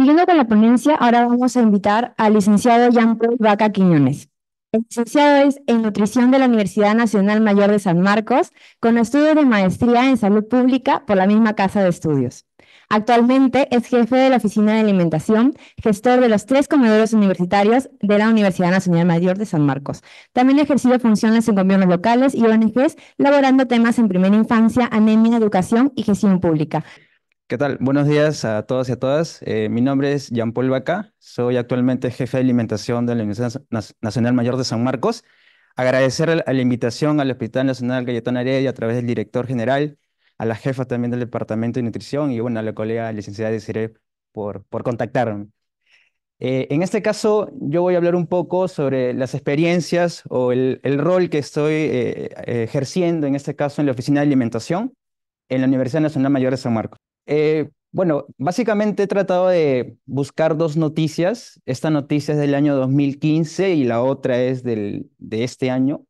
Siguiendo con la ponencia, ahora vamos a invitar al licenciado Jean-Paul Vaca Quiñones. El licenciado es en nutrición de la Universidad Nacional Mayor de San Marcos, con estudios de maestría en salud pública por la misma casa de estudios. Actualmente es jefe de la Oficina de Alimentación, gestor de los tres comedores universitarios de la Universidad Nacional Mayor de San Marcos. También ha ejercido funciones en gobiernos locales y ONGs, laborando temas en primera infancia, anemia, educación y gestión pública. ¿Qué tal? Buenos días a todos y a todas. Eh, mi nombre es Jean-Paul Vaca. Soy actualmente jefe de alimentación de la Universidad Nacional Mayor de San Marcos. Agradecer a la invitación al Hospital Nacional Galletón y a través del director general, a la jefa también del Departamento de Nutrición y bueno, a la colega licenciada de por, por contactarme. Eh, en este caso, yo voy a hablar un poco sobre las experiencias o el, el rol que estoy eh, ejerciendo, en este caso, en la Oficina de Alimentación en la Universidad Nacional Mayor de San Marcos. Eh, bueno, básicamente he tratado de buscar dos noticias. Esta noticia es del año 2015 y la otra es del, de este año.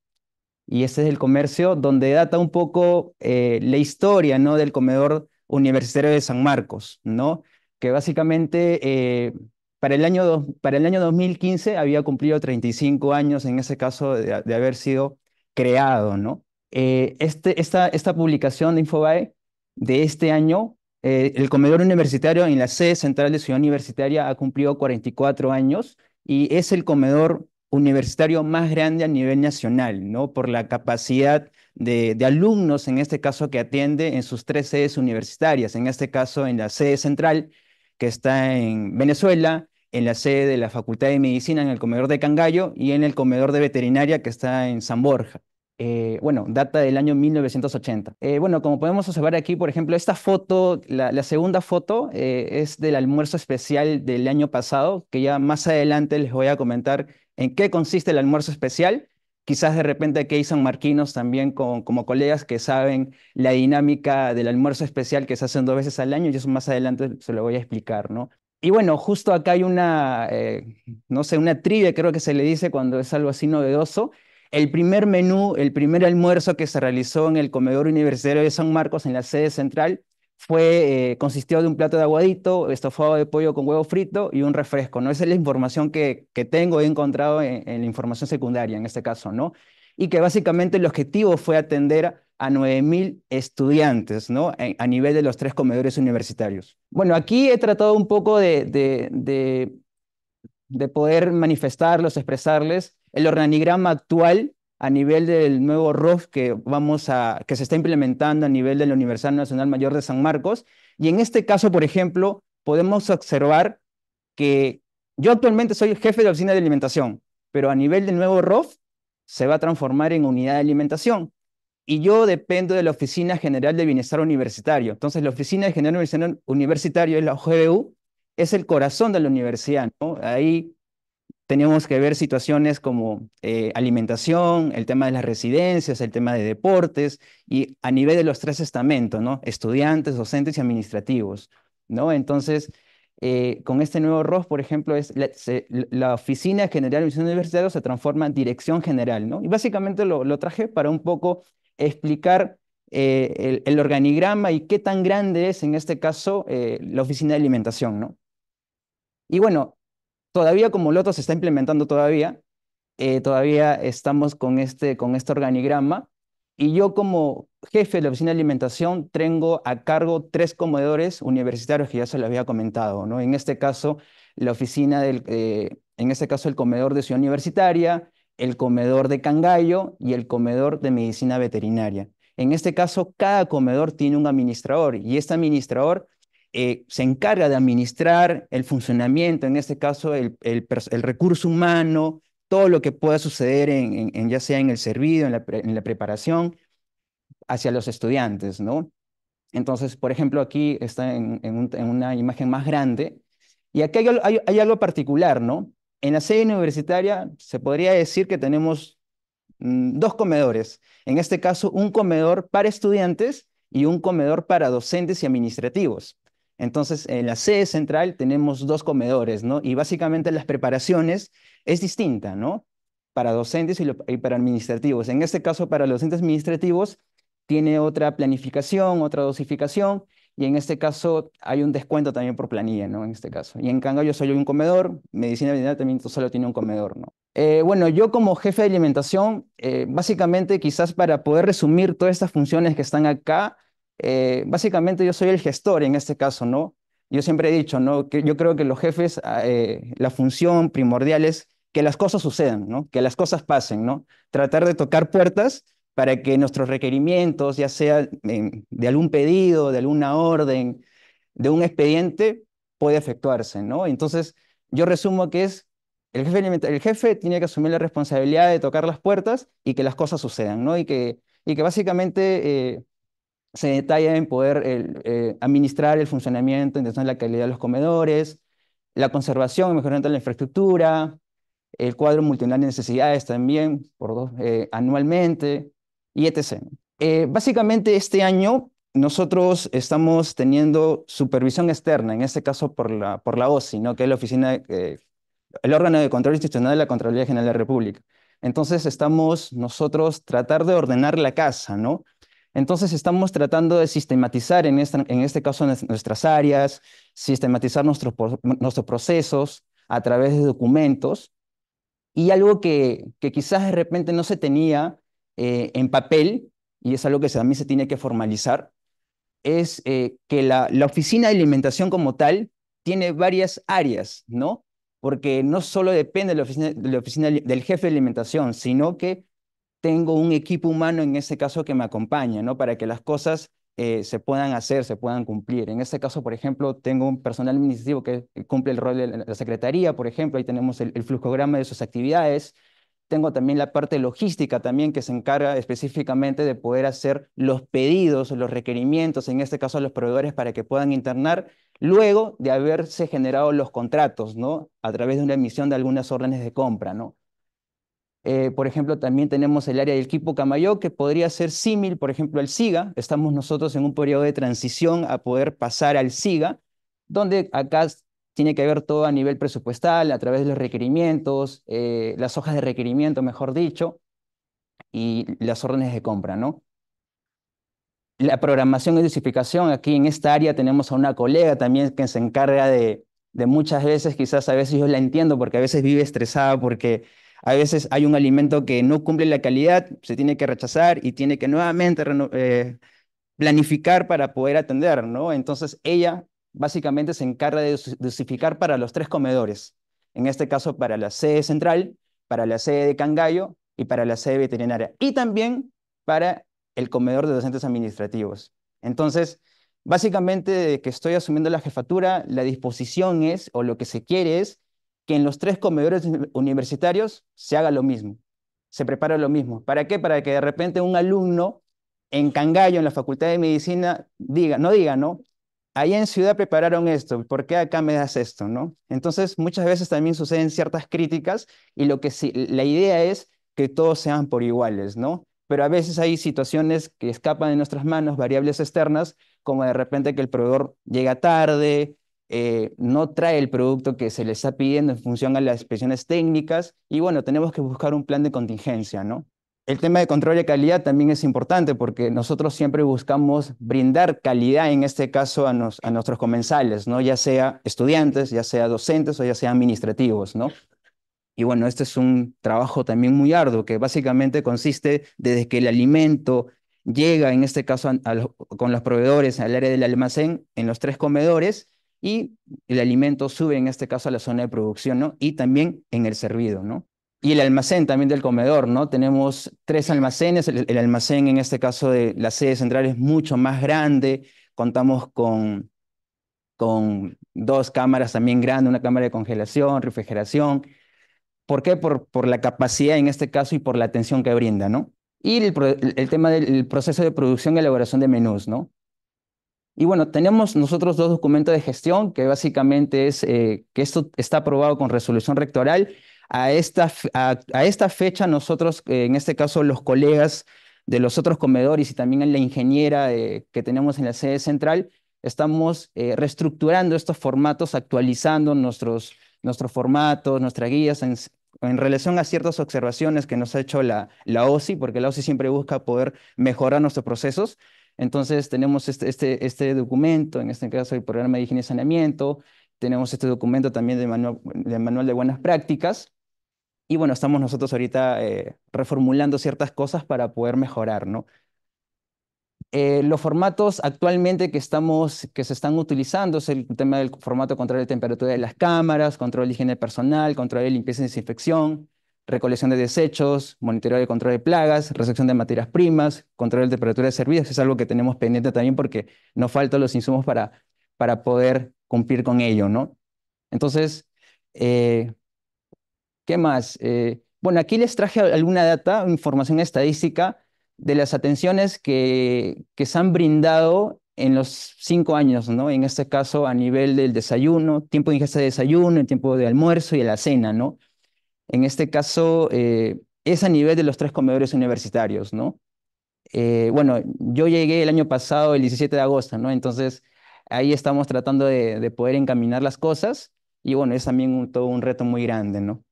Y este es el comercio, donde data un poco eh, la historia ¿no? del comedor universitario de San Marcos, ¿no? que básicamente eh, para, el año para el año 2015 había cumplido 35 años, en ese caso, de, haber sido creado. ¿no? este, esta, esta publicación de Infobae de este año eh, el comedor universitario en la sede central de Ciudad Universitaria ha cumplido 44 años y es el comedor universitario más grande a nivel nacional, ¿no? Por la capacidad de, de, alumnos, en este caso, que atiende en sus tres sedes universitarias, en este caso en la sede central, que está en Venezuela, en la sede de la Facultad de Medicina, en el comedor de Cangallo, y en el comedor de veterinaria, que está en San Borja. Eh, bueno, data del año 1980. Eh, bueno, como podemos observar aquí, por ejemplo, esta foto, la, segunda foto, eh, es del almuerzo especial del año pasado, que ya más adelante les voy a comentar en qué consiste el almuerzo especial. Quizás de repente aquí son marquinos también con, como colegas que saben la dinámica del almuerzo especial que se hacen dos veces al año y eso más adelante se lo voy a explicar, ¿no? Y bueno, justo acá hay una, no sé, una trivia creo que se le dice cuando es algo así novedoso, el primer menú, el primer almuerzo que se realizó en el comedor universitario de San Marcos, en la sede central, fue, eh, consistió de un plato de aguadito, estofado de pollo con huevo frito y un refresco, ¿no? Esa es la información que, que tengo, he encontrado en, la información secundaria, en este caso, ¿no? Y que básicamente el objetivo fue atender a 9.000 estudiantes, ¿no? A, nivel de los tres comedores universitarios. Bueno, aquí he tratado un poco de poder manifestarlos, expresarles el organigrama actual a nivel del nuevo ROF que, vamos a, que se está implementando a nivel de la Universidad Nacional Mayor de San Marcos. Y en este caso, por ejemplo, podemos observar que yo actualmente soy jefe de oficina de alimentación, pero a nivel del nuevo ROF se va a transformar en unidad de alimentación. Y yo dependo de la Oficina General de Bienestar Universitario. Entonces, la Oficina General de Bienestar Universitario es la OGBU, es el corazón de la universidad. ¿no? Ahí teníamos que ver situaciones como eh, alimentación, el tema de las residencias, el tema de deportes y a nivel de los tres estamentos, ¿no? Estudiantes, docentes y administrativos, ¿no? Entonces, eh, con este nuevo ROS, por ejemplo, es la, Oficina General de Misión Universitaria se transforma en Dirección General, ¿no? Y básicamente lo, traje para un poco explicar eh, el, organigrama y qué tan grande es, en este caso, la Oficina de Alimentación, ¿no? Y bueno, todavía como otro se está implementando todavía, eh, todavía estamos con este, con este organigrama y yo como jefe de la oficina de alimentación tengo a cargo tres comedores universitarios que ya se lo había comentado, ¿no? En este caso, la oficina del, eh, en este caso el comedor de Ciudad Universitaria, el comedor de Cangallo y el comedor de Medicina Veterinaria. En este caso, cada comedor tiene un administrador y este administrador eh, se encarga de administrar el funcionamiento, en este caso el, recurso humano, todo lo que pueda suceder en, ya sea en el servicio, en la, preparación hacia los estudiantes, ¿no? Entonces, por ejemplo, aquí está en, una imagen más grande y aquí hay, hay algo particular, ¿no? En la sede universitaria se podría decir que tenemos mm, dos comedores. En este caso, un comedor para estudiantes y un comedor para docentes y administrativos. Entonces, en la sede central tenemos dos comedores, ¿no? Y básicamente las preparaciones es distinta, ¿no? Para docentes y, para administrativos. En este caso, para los docentes administrativos tiene otra planificación, otra dosificación, y en este caso hay un descuento también por planilla, ¿no? En este caso. Y en Canga yo soy un comedor, medicina veterinaria también solo tiene un comedor, ¿no? Eh, bueno, yo como jefe de alimentación, eh, básicamente quizás para poder resumir todas estas funciones que están acá, eh, básicamente yo soy el gestor en este caso, ¿no? Yo siempre he dicho, ¿no? Que yo creo que los jefes, ah, eh, la función primordial es que las cosas sucedan, ¿no? Que las cosas pasen, ¿no? Tratar de tocar puertas para que nuestros requerimientos, ya sea de algún pedido, de alguna orden, de un expediente, puede efectuarse, ¿no? Entonces, yo resumo que es el jefe, el jefe tiene que asumir la responsabilidad de tocar las puertas y que las cosas sucedan, ¿no? Y que, y que básicamente eh, se detalla en poder eh, administrar el funcionamiento, la calidad de los comedores, la conservación y mejoramiento de la infraestructura, el cuadro multinacional de necesidades también por dos, eh, anualmente, y etc. Eh, básicamente este año nosotros estamos teniendo supervisión externa, en este caso por la, por la OSI, ¿no? que es la oficina, el órgano de control institucional de la Contraloría General de la República. Entonces estamos nosotros tratar de ordenar la casa, ¿no? Entonces estamos tratando de sistematizar en, este caso nuestras áreas, sistematizar nuestros, procesos a través de documentos y algo que, quizás de repente no se tenía eh, en papel, y es algo que también se tiene que formalizar, es eh, que la, oficina de alimentación como tal tiene varias áreas, ¿no? Porque no solo depende de la oficina del jefe de alimentación, sino que tengo un equipo humano en ese caso que me acompaña, ¿no? Para que las cosas eh, se puedan hacer, se puedan cumplir. En este caso, por ejemplo, tengo un personal administrativo que cumple el rol de la secretaría, por ejemplo, ahí tenemos el, el flujograma de sus actividades. Tengo también la parte logística también que se encarga específicamente de poder hacer los pedidos, los requerimientos, en este caso a los proveedores para que puedan internar luego de haberse generado los contratos, ¿no? A través de una emisión de algunas órdenes de compra, ¿no? Eh, por ejemplo, también tenemos el área del equipo Camayo, que podría ser similar, por ejemplo, al SIGA. Estamos nosotros en un periodo de transición a poder pasar al SIGA, donde acá tiene que ver todo a nivel presupuestal, a través de los requerimientos, eh, las hojas de requerimiento, mejor dicho, y las órdenes de compra, ¿no? La programación y dosificación, aquí en esta área tenemos a una colega también que se encarga de, de muchas veces, quizás a veces yo la entiendo porque a veces vive estresada porque a veces hay un alimento que no cumple la calidad, se tiene que rechazar y tiene que nuevamente eh, planificar para poder atender, ¿no? Entonces ella básicamente se encarga de dosificar para los tres comedores, en este caso para la sede central, para la sede de Cangallo y para la sede veterinaria, y también para el comedor de docentes administrativos. Entonces, básicamente, de que estoy asumiendo la jefatura, la disposición es, o lo que se quiere es, que en los tres comedores universitarios se haga lo mismo, se prepara lo mismo. ¿Para qué? Para que de repente un alumno en Cangallo, en la Facultad de Medicina, diga, no diga, ¿no? Allá en Ciudad prepararon esto, ¿por qué acá me das esto, no? Entonces, muchas veces también suceden ciertas críticas y lo que sí, la idea es que todos sean por iguales, ¿no? Pero a veces hay situaciones que escapan de nuestras manos, variables externas, como de repente que el proveedor llega tarde eh, no trae el producto que se le está pidiendo en función a las expresiones técnicas y bueno, tenemos que buscar un plan de contingencia, ¿no? El tema de control de calidad también es importante porque nosotros siempre buscamos brindar calidad, en este caso, a, a nuestros comensales, ¿no? ya sea estudiantes, ya sea docentes o ya sea administrativos. ¿no? Y bueno, este es un trabajo también muy arduo que básicamente consiste desde que el alimento llega, en este caso, con los proveedores al área del almacén, en los tres comedores, y el alimento sube, en este caso, a la zona de producción, ¿no? Y también en el servido, ¿no? Y el almacén también del comedor, ¿no? Tenemos tres almacenes, el, almacén en este caso de la sede central es mucho más grande, contamos con, con dos cámaras también grandes, una cámara de congelación, refrigeración. ¿Por qué? Por, por la capacidad en este caso y por la atención que brinda, ¿no? Y el, el tema del proceso de producción y elaboración de menús, ¿no? Y bueno, tenemos nosotros dos documentos de gestión, que básicamente es eh, que esto está aprobado con resolución rectoral. A esta, a, esta fecha nosotros, eh, en este caso los colegas de los otros comedores y también la ingeniera eh, que tenemos en la sede central, estamos reestructurando estos formatos, actualizando nuestros, formatos, nuestras guías en, en relación a ciertas observaciones que nos ha hecho la, la OSI, porque la OSI siempre busca poder mejorar nuestros procesos. Entonces tenemos este, este, este, documento, en este caso el programa de higiene y saneamiento, tenemos este documento también del manual, manual de buenas prácticas, y bueno, estamos nosotros ahorita eh, reformulando ciertas cosas para poder mejorar, ¿no? Eh, los formatos actualmente que, estamos, que se están utilizando es el tema del formato control de temperatura de las cámaras, control de higiene personal, control de limpieza y desinfección, recolección de desechos, monitoreo y control de plagas, recepción de materias primas, control de temperatura de servicios, es algo que tenemos pendiente también porque nos faltan los insumos para, para poder cumplir con ello, ¿no? Entonces, eh, ¿qué más? Eh, bueno, aquí les traje alguna data, información estadística de las atenciones que, se han brindado en los cinco años, ¿no? En este caso, a nivel del desayuno, tiempo de ingesta de desayuno, el tiempo de almuerzo y la cena, ¿no? En este caso, eh, es a nivel de los tres comedores universitarios, ¿no? Eh, bueno, yo llegué el año pasado, el 17 de agosto, ¿no? Entonces, ahí estamos tratando de, poder encaminar las cosas y bueno, es también todo un reto muy grande, ¿no?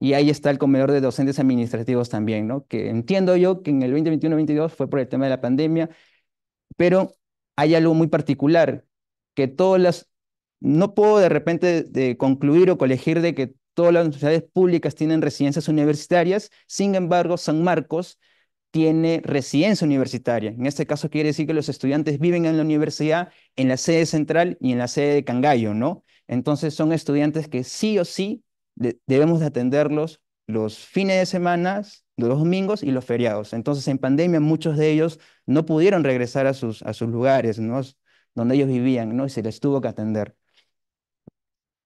Y ahí está el comedor de docentes administrativos también, ¿no? Que entiendo yo que en el 2021 2022 fue por el tema de la pandemia, pero hay algo muy particular, que todas las... No puedo de repente concluir o colegir de que todas las universidades públicas tienen residencias universitarias, sin embargo, San Marcos tiene residencia universitaria. En este caso quiere decir que los estudiantes viven en la universidad, en la sede central y en la sede de Cangallo, ¿no? Entonces son estudiantes que sí o sí debemos de atenderlos los fines de semana, los domingos y los feriados. Entonces en pandemia muchos de ellos no pudieron regresar a sus, a sus lugares, ¿no? Donde ellos vivían, ¿no? Y se les tuvo que atender.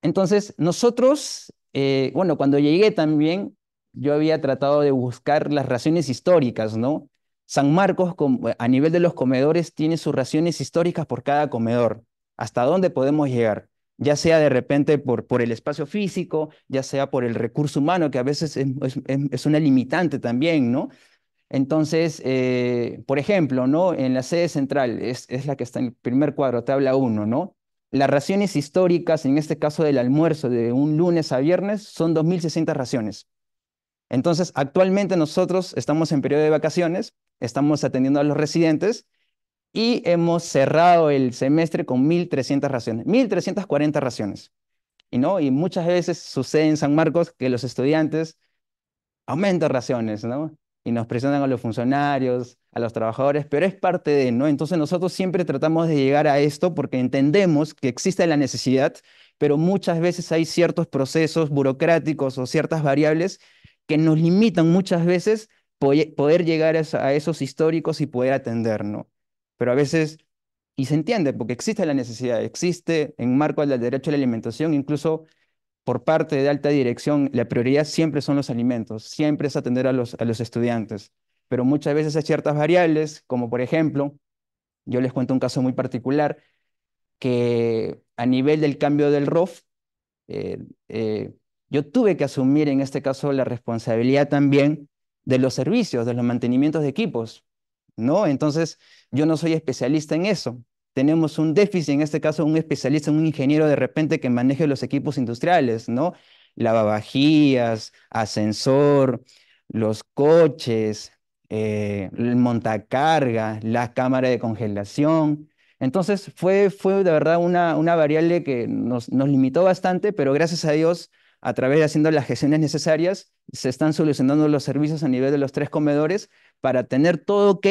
Entonces nosotros eh, bueno, cuando llegué también, yo había tratado de buscar las raciones históricas, ¿no? San Marcos, eh, a nivel de los comedores, tiene sus raciones históricas por cada comedor. ¿Hasta dónde podemos llegar? Ya sea de repente por, por el espacio físico, ya sea por el recurso humano, que a veces es, una limitante también, ¿no? Entonces, eh, por ejemplo, ¿no? En la sede central, es, es la que está en el primer cuadro, tabla uno, ¿no? Las raciones históricas, en este caso del almuerzo de un lunes a viernes, son 2.600 raciones. Entonces, actualmente nosotros estamos en periodo de vacaciones, estamos atendiendo a los residentes y hemos cerrado el semestre con 1.300 raciones, 1.340 raciones. Y, no, y muchas veces sucede en San Marcos que los estudiantes aumentan raciones, ¿no? y nos presentan a los funcionarios, a los trabajadores, pero es parte de, ¿no? Entonces nosotros siempre tratamos de llegar a esto porque entendemos que existe la necesidad, pero muchas veces hay ciertos procesos burocráticos o ciertas variables que nos limitan muchas veces poder llegar a esos históricos y poder atender, Pero a veces, y se entiende, porque existe la necesidad, existe en marco del derecho a la alimentación, incluso por parte de alta dirección, la prioridad siempre son los alimentos, siempre es atender a los, estudiantes, pero muchas veces hay ciertas variables, como por ejemplo, yo les cuento un caso muy particular, que a nivel del cambio del ROF, eh, eh, yo tuve que asumir en este caso la responsabilidad también de los servicios, de los mantenimientos de equipos, ¿no? Entonces, yo no soy especialista en eso, tenemos un déficit, en este caso un especialista, un ingeniero de repente que maneje los equipos industriales, ¿no? Lavavajillas, ascensor, los coches, eh, el montacarga, la cámara de congelación. Entonces fue, fue de verdad una, una variable que nos, nos limitó bastante, pero gracias a Dios, a través de haciendo las gestiones necesarias, se están solucionando los servicios a nivel de los tres comedores para tener todo ok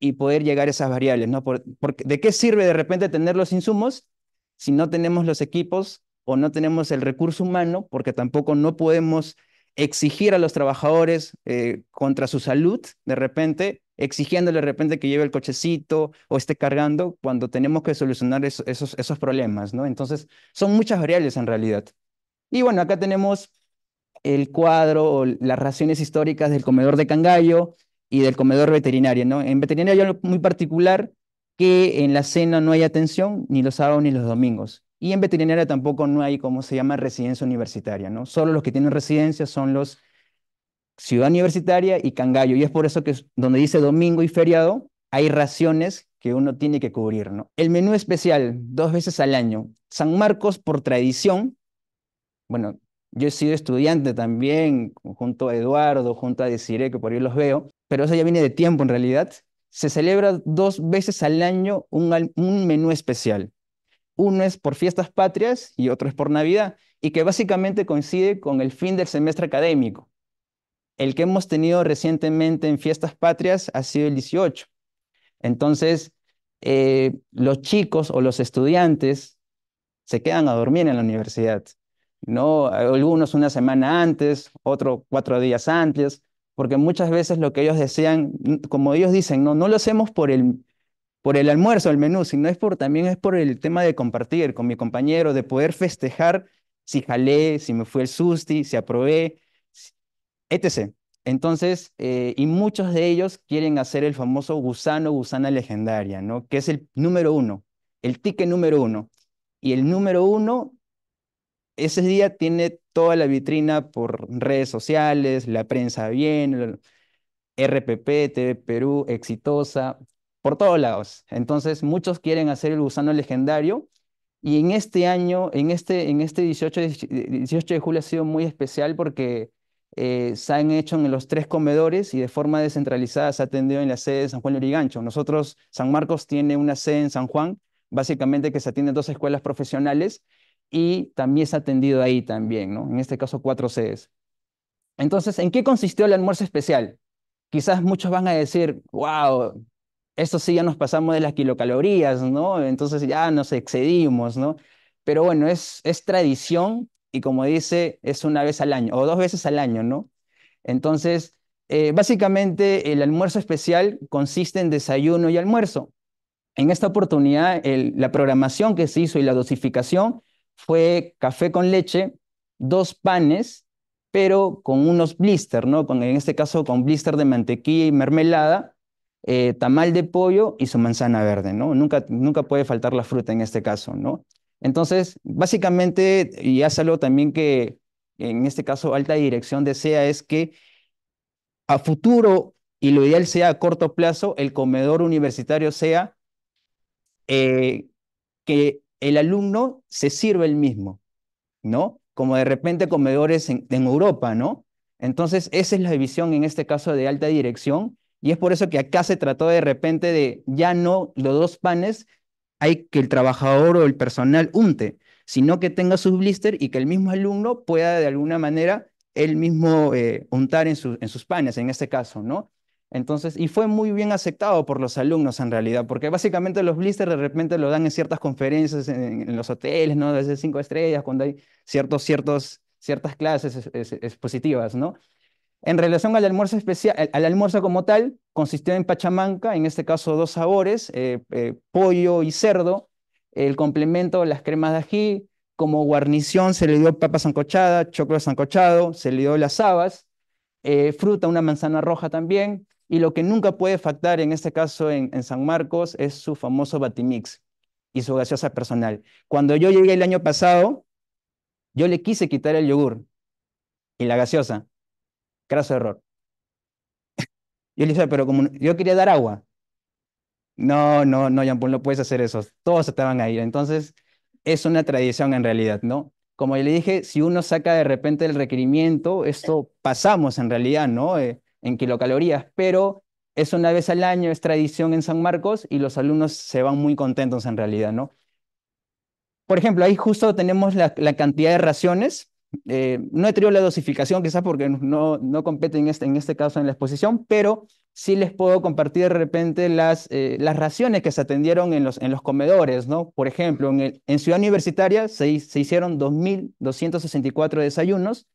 y poder llegar a esas variables, ¿no? porque, ¿De qué sirve de repente tener los insumos si no tenemos los equipos o no tenemos el recurso humano? Porque tampoco no podemos exigir a los trabajadores eh, contra su salud, de repente, exigiéndole de repente que lleve el cochecito o esté cargando cuando tenemos que solucionar esos, esos problemas, ¿no? Entonces, son muchas variables en realidad. Y bueno, acá tenemos el cuadro o las raciones históricas del comedor de Cangallo, y del comedor veterinario. ¿no? En veterinario hay algo muy particular que en la cena no hay atención ni los sábados ni los domingos. Y en veterinaria tampoco no hay, como se llama, residencia universitaria. ¿no? Solo los que tienen residencia son los Ciudad Universitaria y Cangallo. Y es por eso que donde dice domingo y feriado hay raciones que uno tiene que cubrir. ¿no? El menú especial, dos veces al año. San Marcos, por tradición, bueno, yo he sido estudiante también, junto a Eduardo, junto a Desiree, que por ahí los veo, pero eso ya viene de tiempo en realidad, se celebra dos veces al año un, menú especial. Uno es por fiestas patrias y otro es por Navidad, y que básicamente coincide con el fin del semestre académico. El que hemos tenido recientemente en fiestas patrias ha sido el 18. Entonces, eh, los chicos o los estudiantes se quedan a dormir en la universidad, ¿no? Algunos una semana antes, otros cuatro días antes, porque muchas veces lo que ellos desean, como ellos dicen, no, lo hacemos por el, por el almuerzo, el menú, sino es por, también es por el tema de compartir con mi compañero, de poder festejar si jalé, si me fue el susti, si aprobé, etc. Entonces, eh, y muchos de ellos quieren hacer el famoso gusano, gusana legendaria, ¿no? Que es el número uno, el ticket número uno. Y el número uno, ese día tiene toda la vitrina por redes sociales, la prensa bien, RPP, TV Perú, exitosa, por todos lados. Entonces, muchos quieren hacer el gusano legendario. Y en este año, en este, en este 18, eh, de julio ha sido muy especial porque eh, se han hecho en los tres comedores y de forma descentralizada se ha atendido en la sede de San Juan de Urigancho. Nosotros, San Marcos tiene una sede en San Juan, básicamente que se atienden dos escuelas profesionales y también es atendido ahí también, ¿no? En este caso, cuatro sedes. Entonces, ¿en qué consistió el almuerzo especial? Quizás muchos van a decir, wow, esto sí ya nos pasamos de las kilocalorías, ¿no? Entonces ya nos excedimos, ¿no? Pero bueno, es, es tradición y como dice, es una vez al año o dos veces al año, ¿no? Entonces, eh, básicamente el almuerzo especial consiste en desayuno y almuerzo. En esta oportunidad, la programación que se hizo y la dosificación fue café con leche, dos panes, pero con unos blisters, ¿no? en este caso con blister de mantequilla y mermelada, eh, tamal de pollo y su manzana verde, ¿no? Nunca, nunca puede faltar la fruta en este caso, ¿no? Entonces, básicamente, y es algo también que en este caso alta dirección desea, es que a futuro, y lo ideal sea a corto plazo, el comedor universitario sea eh, que el alumno se sirve el mismo, ¿no? Como de repente comedores en, Europa, ¿no? Entonces, esa es la división en este caso de alta dirección y es por eso que acá se trató de repente de ya no los dos panes, hay que el trabajador o el personal unte, sino que tenga sus blister y que el mismo alumno pueda de alguna manera él mismo eh, untar en, en sus panes, en este caso, ¿no? Entonces, y fue muy bien aceptado por los alumnos en realidad, porque básicamente los blisters de repente lo dan en ciertas conferencias, en, los hoteles, ¿no? Desde cinco estrellas, cuando hay ciertos, ciertos, ciertas clases expositivas, ¿no? En relación al almuerzo especial, al almuerzo como tal, consistió en pachamanca, en este caso dos sabores, eh, eh, pollo y cerdo, el complemento, las cremas de ají, como guarnición se le dio papa sancochada, choclo sancochado, se le dio las habas, eh, fruta, una manzana roja también, y lo que nunca puede faltar, en este caso en, San Marcos, es su famoso batimix y su gaseosa personal. Cuando yo llegué el año pasado, yo le quise quitar el yogur y la gaseosa. Craso error. Yo le dije, pero como yo quería dar agua. No, no, no, ya no puedes hacer eso. Todos estaban ahí. Entonces, es una tradición en realidad, ¿no? Como yo le dije, si uno saca de repente el requerimiento, esto pasamos en realidad, ¿no? Eh, en kilocalorías, pero es una vez al año, es tradición en San Marcos y los alumnos se van muy contentos en realidad, ¿no? Por ejemplo, ahí justo tenemos la, cantidad de raciones. Eh, no he traído la dosificación, quizás porque no, no compete en este, en este caso en la exposición, pero sí les puedo compartir de repente las, eh, las raciones que se atendieron en los, en los comedores, ¿no? Por ejemplo, en, en Ciudad Universitaria se, se hicieron 2.264 desayunos,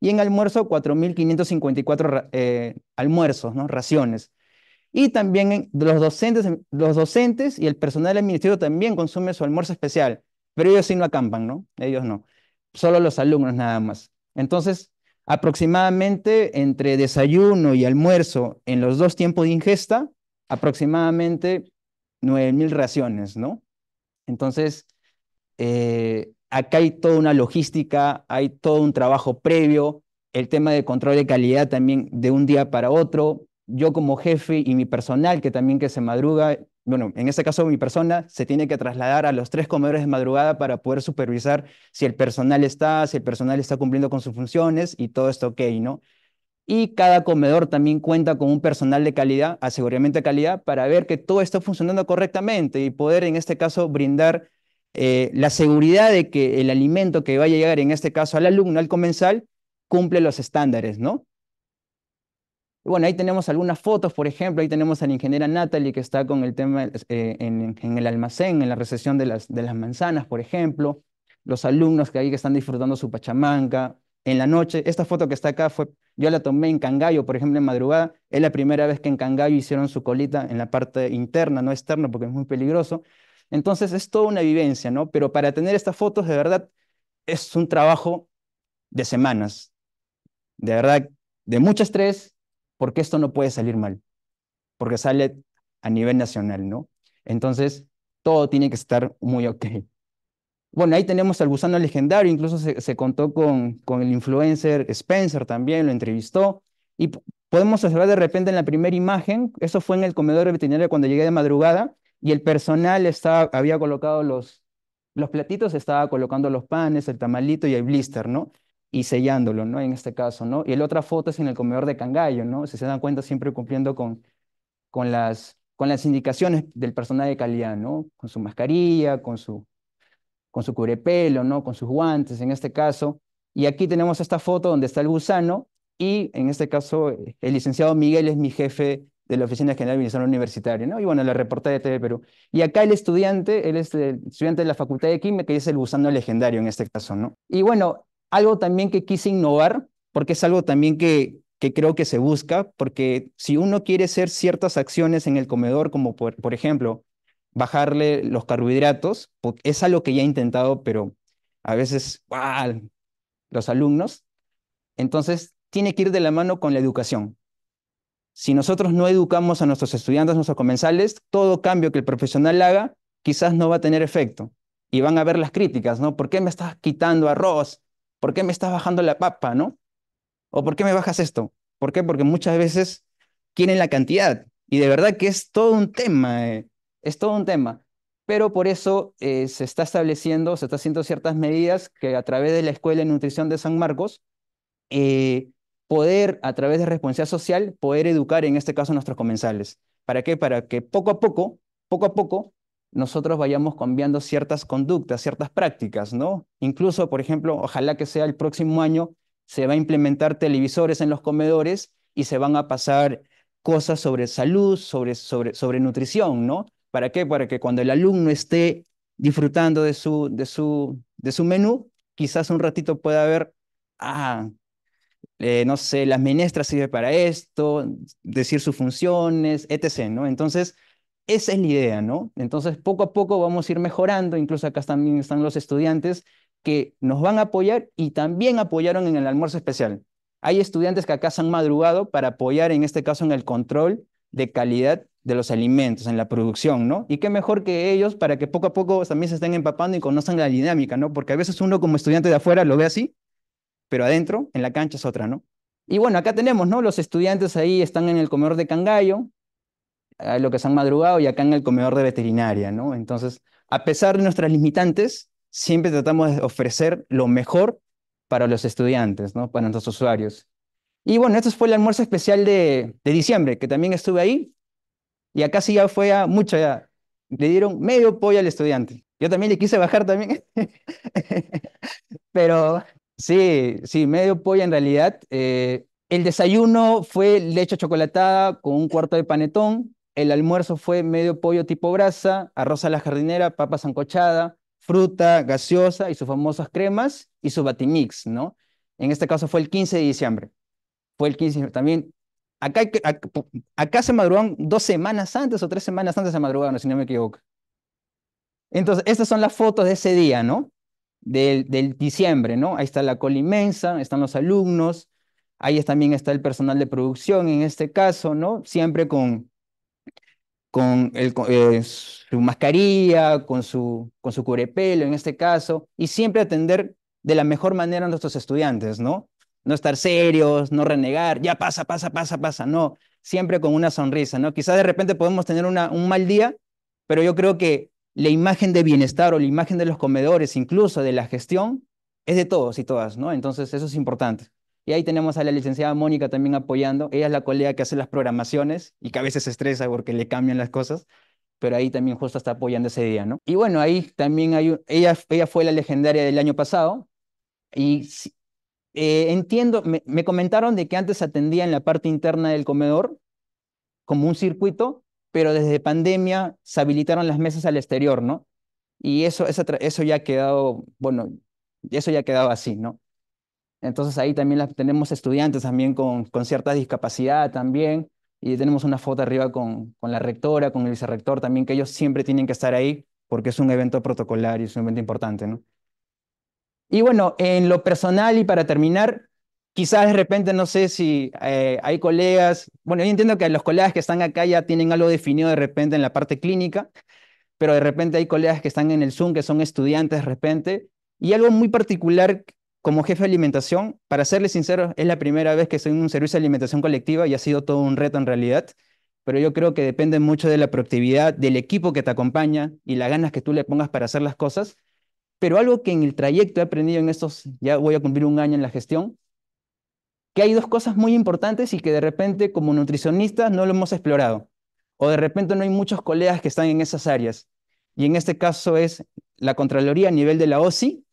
y en almuerzo 4.554 eh, almuerzos, ¿no? raciones. Y también los docentes, los docentes y el personal administrativo también consumen su almuerzo especial, pero ellos sí no acampan, ¿no? Ellos no, solo los alumnos nada más. Entonces, aproximadamente entre desayuno y almuerzo en los dos tiempos de ingesta, aproximadamente 9.000 raciones, ¿no? Entonces, eh, acá hay toda una logística, hay todo un trabajo previo, el tema de control de calidad también de un día para otro. Yo como jefe y mi personal, que también que se madruga, bueno, en este caso mi persona se tiene que trasladar a los tres comedores de madrugada para poder supervisar si el personal está, si el personal está cumpliendo con sus funciones y todo esto ok, ¿no? Y cada comedor también cuenta con un personal de calidad, aseguramiento de calidad, para ver que todo está funcionando correctamente y poder en este caso brindar eh, la seguridad de que el alimento que vaya a llegar, en este caso al alumno, al comensal, cumple los estándares, ¿no? Bueno, ahí tenemos algunas fotos, por ejemplo, ahí tenemos a la ingeniera Natalie que está con el tema eh, en, el almacén, en la recesión de las, de las manzanas, por ejemplo, los alumnos que ahí que están disfrutando su pachamanca, en la noche, esta foto que está acá fue, yo la tomé en Cangallo, por ejemplo, en madrugada, es la primera vez que en Cangallo hicieron su colita en la parte interna, no externa, porque es muy peligroso, entonces es toda una vivencia, ¿no? Pero para tener estas fotos, de verdad, es un trabajo de semanas, de verdad, de mucho estrés, porque esto no puede salir mal, porque sale a nivel nacional, ¿no? Entonces, todo tiene que estar muy ok. Bueno, ahí tenemos al gusano legendario, incluso se, contó con, con el influencer Spencer también, lo entrevistó, y podemos observar de repente en la primera imagen, eso fue en el comedor veterinario cuando llegué de madrugada, y el personal estaba, había colocado los, los platitos, estaba colocando los panes, el tamalito y el blister, ¿no? Y sellándolo, ¿no? En este caso, ¿no? Y la otra foto es en el comedor de Cangallo, ¿no? Si se dan cuenta, siempre cumpliendo con, con, las, con las indicaciones del personal de calidad, ¿no? Con su mascarilla, con su, con su cubrepelo, ¿no? Con sus guantes, en este caso. Y aquí tenemos esta foto donde está el gusano y en este caso el licenciado Miguel es mi jefe de la Oficina General de Bienestar Universitario, ¿no? Y bueno, la reportada de TV Perú. Y acá el estudiante, él es el estudiante de la Facultad de Química que es el gusano legendario en este caso, ¿no? Y bueno, algo también que quise innovar, porque es algo también que, que creo que se busca, porque si uno quiere hacer ciertas acciones en el comedor, como por, por ejemplo, bajarle los carbohidratos, pues, es algo que ya he intentado, pero a veces, ¡guau! los alumnos. Entonces, tiene que ir de la mano con la educación. Si nosotros no educamos a nuestros estudiantes, a nuestros comensales, todo cambio que el profesional haga quizás no va a tener efecto. Y van a ver las críticas, ¿no? ¿Por qué me estás quitando arroz? ¿Por qué me estás bajando la papa, no? ¿O por qué me bajas esto? ¿Por qué? Porque muchas veces quieren la cantidad. Y de verdad que es todo un tema, eh, es todo un tema. Pero por eso eh, se está estableciendo, se están haciendo ciertas medidas que a través de la Escuela de Nutrición de San Marcos eh, poder, a través de responsabilidad social, poder educar, en este caso, a nuestros comensales. ¿Para qué? Para que poco a poco, poco a poco, nosotros vayamos cambiando ciertas conductas, ciertas prácticas, ¿no? Incluso, por ejemplo, ojalá que sea el próximo año, se va a implementar televisores en los comedores y se van a pasar cosas sobre salud, sobre, sobre, nutrición, ¿no? ¿Para qué? Para que cuando el alumno esté disfrutando de su, de su, de su menú, quizás un ratito pueda ver, ah, eh, no sé, las menestras sirve para esto, decir sus funciones, etc. ¿no? Entonces, esa es la idea, ¿no? Entonces, poco a poco vamos a ir mejorando, incluso acá también están los estudiantes que nos van a apoyar y también apoyaron en el almuerzo especial. Hay estudiantes que acá se han madrugado para apoyar, en este caso, en el control de calidad de los alimentos, en la producción, ¿no? Y qué mejor que ellos para que poco a poco también se estén empapando y conozcan la dinámica, ¿no? Porque a veces uno como estudiante de afuera lo ve así pero adentro, en la cancha es otra, ¿no? Y bueno, acá tenemos, ¿no? Los estudiantes ahí están en el comedor de Cangallo, a lo que se han madrugado, y acá en el comedor de veterinaria, ¿no? Entonces, a pesar de nuestras limitantes, siempre tratamos de ofrecer lo mejor para los estudiantes, ¿no? Para nuestros usuarios. Y bueno, esto fue el almuerzo especial de, diciembre, que también estuve ahí, y acá sí ya fue a mucho ya. le dieron medio pollo al estudiante. Yo también le quise bajar también, pero Sí, sí, medio pollo en realidad. Eh, el desayuno fue leche chocolatada con un cuarto de panetón. El almuerzo fue medio pollo tipo grasa, arroz a la jardinera, papa sancochada, fruta, gaseosa y sus famosas cremas y su batimix, ¿no? En este caso fue el 15 de diciembre. Fue el 15 de diciembre. También Acá, se madrugaron dos semanas antes o tres semanas antes se madrugaron, si no me equivoco. Entonces, estas son las fotos de ese día, ¿no? del, diciembre, ¿no? Ahí está la cola inmensa, están los alumnos, ahí también está el personal de producción en este caso, ¿no? Siempre con, con, eh, su mascarilla, con su, con su cubrepelo en este caso, y siempre atender de la mejor manera a nuestros estudiantes, ¿no? No estar serios, no renegar, ya pasa, pasa, pasa, pasa, no, siempre con una sonrisa, ¿no? Quizás de repente podemos tener una, un mal día, pero yo creo que la imagen de bienestar o la imagen de los comedores, incluso de la gestión, es de todos y todas, ¿no? Entonces, eso es importante. Y ahí tenemos a la licenciada Mónica también apoyando. Ella es la colega que hace las programaciones y que a veces se estresa porque le cambian las cosas, pero ahí también justo está apoyando ese día, ¿no? Y bueno, ahí también hay, ella, ella fue la legendaria del año pasado y eh, entiendo, me, me comentaron de que antes atendía en la parte interna del comedor como un circuito pero desde pandemia se habilitaron las mesas al exterior, ¿no? Y eso, eso, ya ha quedado, bueno, eso ya ha quedado así, ¿no? Entonces ahí también tenemos estudiantes también con, con cierta discapacidad también, y tenemos una foto arriba con, con la rectora, con el vicerrector también, que ellos siempre tienen que estar ahí porque es un evento protocolario, es un evento importante, ¿no? Y bueno, en lo personal y para terminar, Quizás de repente, no sé si eh, hay colegas, bueno, yo entiendo que los colegas que están acá ya tienen algo definido de repente en la parte clínica, pero de repente hay colegas que están en el Zoom, que son estudiantes de repente, y algo muy particular como jefe de alimentación, para serles sincero, es la primera vez que soy en un servicio de alimentación colectiva y ha sido todo un reto en realidad, pero yo creo que depende mucho de la proactividad, del equipo que te acompaña y las ganas que tú le pongas para hacer las cosas. Pero algo que en el trayecto he aprendido en estos, ya voy a cumplir un año en la gestión, que hay dos cosas muy importantes y que de repente como nutricionistas no lo hemos explorado, o de repente no hay muchos colegas que están en esas áreas. Y en este caso es la Contraloría a nivel de la OSI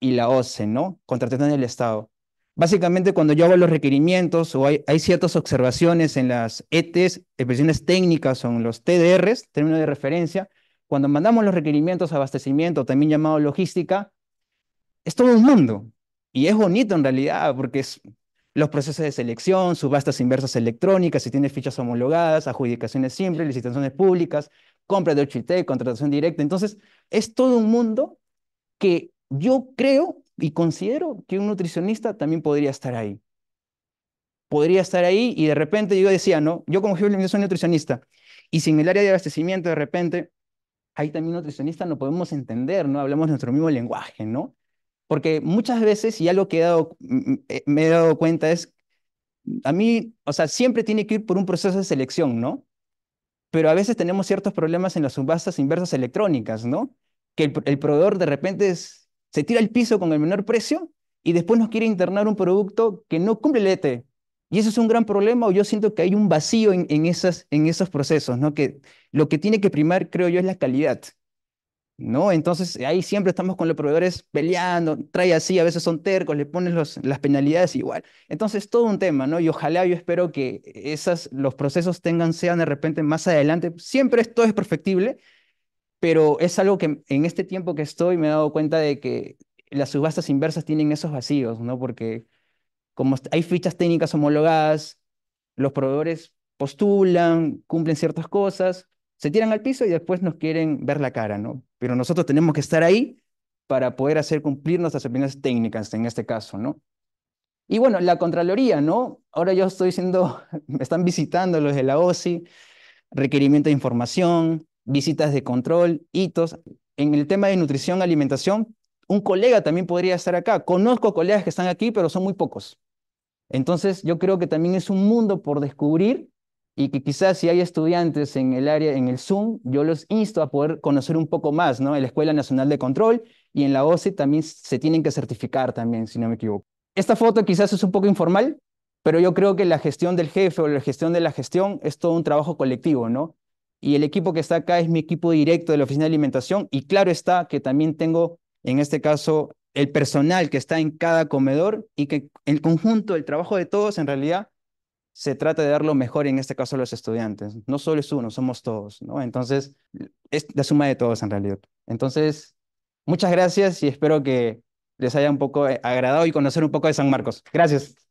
y la OCE, ¿no? Contratación del Estado. Básicamente cuando yo hago los requerimientos o hay, hay ciertas observaciones en las ETs, expresiones técnicas son los TDRs, términos de referencia, cuando mandamos los requerimientos, abastecimiento, también llamado logística, es todo un mundo. Y es bonito en realidad, porque es, los procesos de selección, subastas inversas electrónicas, si tiene fichas homologadas, adjudicaciones simples, licitaciones públicas, compra de OCHIT, contratación directa. Entonces, es todo un mundo que yo creo y considero que un nutricionista también podría estar ahí. Podría estar ahí y de repente yo decía, ¿no? Yo como jefe soy nutricionista y sin el área de abastecimiento de repente, ahí también nutricionista no podemos entender, ¿no? Hablamos nuestro mismo lenguaje, ¿no? Porque muchas veces, y algo que dado, eh, me he dado cuenta es, a mí, o sea, siempre tiene que ir por un proceso de selección, ¿no? Pero a veces tenemos ciertos problemas en las subastas inversas electrónicas, ¿no? Que el, proveedor de repente se tira al piso con el menor precio y después nos quiere internar un producto que no cumple el ETE. Y eso es un gran problema, o yo siento que hay un vacío en, en esos procesos, ¿no? Que lo que tiene que primar, creo yo, es la calidad. ¿no? Entonces ahí siempre estamos con los proveedores peleando, trae así, a veces son tercos, le pones las penalidades igual. Entonces todo un tema, ¿no? Y ojalá yo espero que esas, los procesos tengan, sean de repente más adelante. Siempre esto es perfectible, pero es algo que en este tiempo que estoy me he dado cuenta de que las subastas inversas tienen esos vacíos, ¿no? Porque como hay fichas técnicas homologadas, los proveedores postulan, cumplen ciertas cosas, se tiran al piso y después nos quieren ver la cara, ¿no? Pero nosotros tenemos que estar ahí para poder hacer cumplir nuestras opiniones técnicas en este caso, ¿no? Y bueno, la Contraloría, ¿no? Ahora yo estoy diciendo, me están visitando los de la OSI, requerimiento de información, visitas de control, hitos. En el tema de nutrición, alimentación, un colega también podría estar acá. Conozco colegas que están aquí, pero son muy pocos. Entonces, yo creo que también es un mundo por descubrir y que quizás si hay estudiantes en el área, en el Zoom, yo los insto a poder conocer un poco más, ¿no? En la Escuela Nacional de Control y en la OCE también se tienen que certificar también, si no me equivoco. Esta foto quizás es un poco informal, pero yo creo que la gestión del jefe o la gestión de la gestión es todo un trabajo colectivo, ¿no? Y el equipo que está acá es mi equipo directo de la Oficina de Alimentación y claro está que también tengo, en este caso, el personal que está en cada comedor y que el conjunto, el trabajo de todos en realidad se trata de dar lo mejor, en este caso a los estudiantes. No solo es uno, somos todos, ¿no? Entonces, es la suma de todos en realidad. Entonces, muchas gracias y espero que les haya un poco eh, agradado y conocer un poco de San Marcos. Gracias.